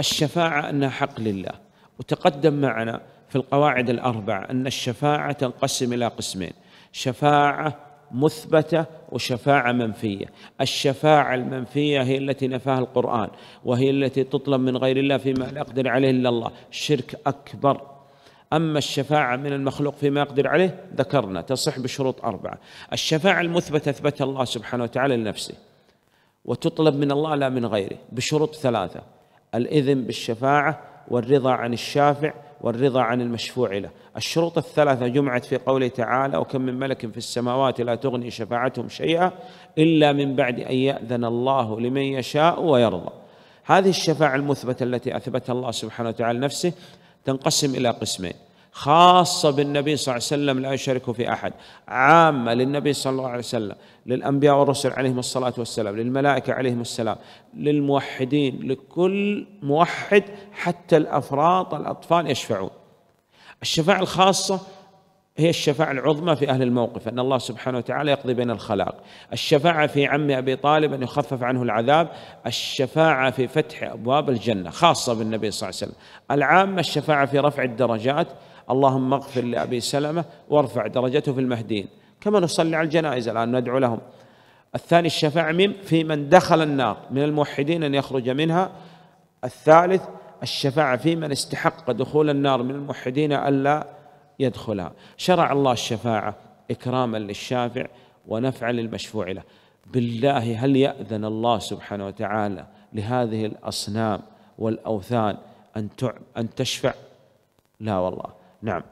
الشفاعة أنها حق لله وتقدم معنا في القواعد الأربعة أن الشفاعة تنقسم إلى قسمين شفاعة مثبتة وشفاعة منفية الشفاعة المنفية هي التي نفاها القرآن وهي التي تطلب من غير الله فيما لا يقدر عليه إلا الله شرك أكبر أما الشفاعة من المخلوق فيما يقدر عليه ذكرنا تصح بشروط أربعة الشفاعة المثبتة أثبتها الله سبحانه وتعالى لنفسه وتطلب من الله لا من غيره بشروط ثلاثة الإذن بالشفاعة والرضا عن الشافع والرضا عن المشفوع له الشروط الثلاثة جمعت في قوله تعالى وكم من ملك في السماوات لا تغني شفاعتهم شيئا إلا من بعد أن يأذن الله لمن يشاء ويرضى هذه الشفاعة المثبتة التي أثبتها الله سبحانه وتعالى نفسه تنقسم إلى قسمين خاصة بالنبي صلى الله عليه وسلم لا يشاركه في أحد عامة للنبي صلى الله عليه وسلم للأنبياء والرسل عليهم الصلاة والسلام للملائكة عليهم السلام للموحدين لكل موحد حتى الأفراط الأطفال يشفعون الشفاعة الخاصة هي الشفاعة العظمى في أهل الموقف أن الله سبحانه وتعالى يقضي بين الخلائق الشفاعة في عم أبي طالب أن يخفف عنه العذاب الشفاعة في فتح أبواب الجنة خاصة بالنبي صلى الله عليه وسلم العامة الشفاعة في رفع الدرجات اللهم اغفر لأبي سلمة وارفع درجته في المهدين كما نصلي على الجنائز الآن ندعو لهم الثاني الشفاعة في من دخل النار من الموحدين أن يخرج منها الثالث الشفاعة في من استحق دخول النار من الموحدين ألا يدخلها شرع الله الشفاعة إكراما للشافع ونفعا للمشفوع له بالله هل يأذن الله سبحانه وتعالى لهذه الأصنام والأوثان أن أن تشفع؟ لا والله نعم